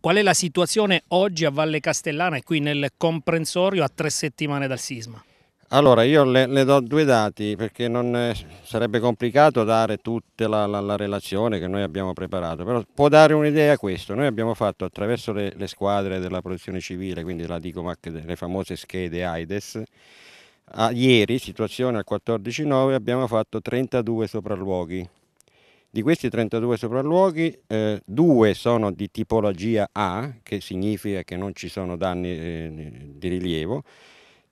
Qual è la situazione oggi a Valle Castellana e qui nel comprensorio a tre settimane dal sisma? Allora io le, le do due dati perché non, eh, sarebbe complicato dare tutta la, la, la, relazione che noi abbiamo preparato, però può dare un'idea questo, noi abbiamo fatto attraverso le, le squadre della protezione civile, quindi la DICOMAC, le famose schede AIDES, a, ieri, situazione al 14.9, abbiamo fatto 32 sopralluoghi di questi 32 sopralluoghi, eh, due sono di tipologia A, che significa che non ci sono danni eh, di rilievo,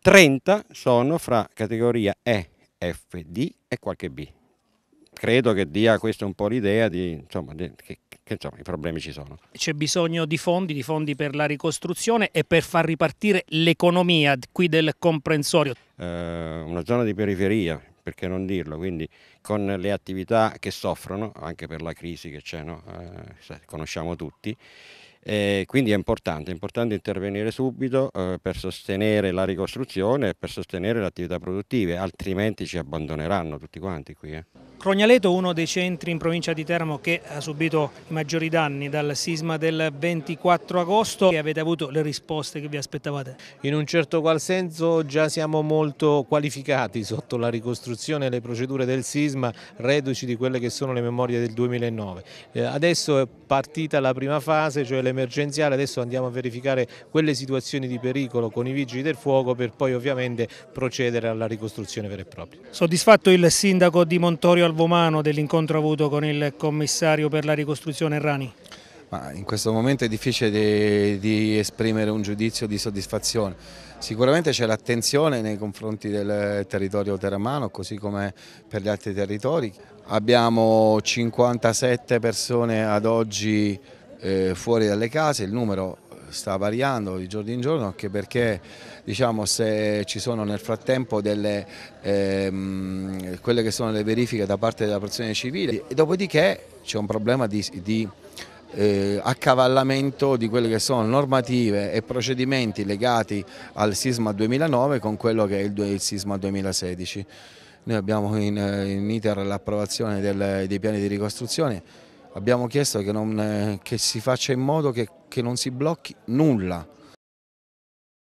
30 sono fra categoria E, F, D e qualche B. Credo che dia questo un po' l'idea di, insomma, di, che, che insomma, i problemi ci sono. C'è bisogno di fondi, di fondi per la ricostruzione e per far ripartire l'economia qui del comprensorio. Eh, una zona di periferia, perché non dirlo, quindi con le attività che soffrono, anche per la crisi che c'è, no? eh, conosciamo tutti. Eh, quindi è importante, è importante intervenire subito eh, per sostenere la ricostruzione e per sostenere le attività produttive, altrimenti ci abbandoneranno tutti quanti qui. Eh. Crognaleto è uno dei centri in provincia di Teramo che ha subito i maggiori danni dal sisma del 24 agosto e avete avuto le risposte che vi aspettavate? In un certo qual senso già siamo molto qualificati sotto la ricostruzione e le procedure del sisma, reduci di quelle che sono le memorie del 2009. Eh, adesso è partita la prima fase, cioè l'emergenziale, adesso andiamo a verificare quelle situazioni di pericolo con i vigili del fuoco per poi ovviamente procedere alla ricostruzione vera e propria. Soddisfatto il sindaco di Montorio Salvomano dell'incontro avuto con il commissario per la ricostruzione Rani? Ma in questo momento è difficile di, di esprimere un giudizio di soddisfazione. Sicuramente c'è l'attenzione nei confronti del territorio teramano, così come per gli altri territori. Abbiamo 57 persone ad oggi eh, fuori dalle case, il numero sta variando di giorno in giorno anche perché diciamo, se ci sono nel frattempo delle, ehm, quelle che sono le verifiche da parte della protezione civile e dopodiché c'è un problema di, di eh, accavallamento di quelle che sono normative e procedimenti legati al sisma 2009 con quello che è il, il sisma 2016. Noi abbiamo in, in iter l'approvazione dei piani di ricostruzione abbiamo chiesto che, non, eh, che si faccia in modo che, che non si blocchi nulla.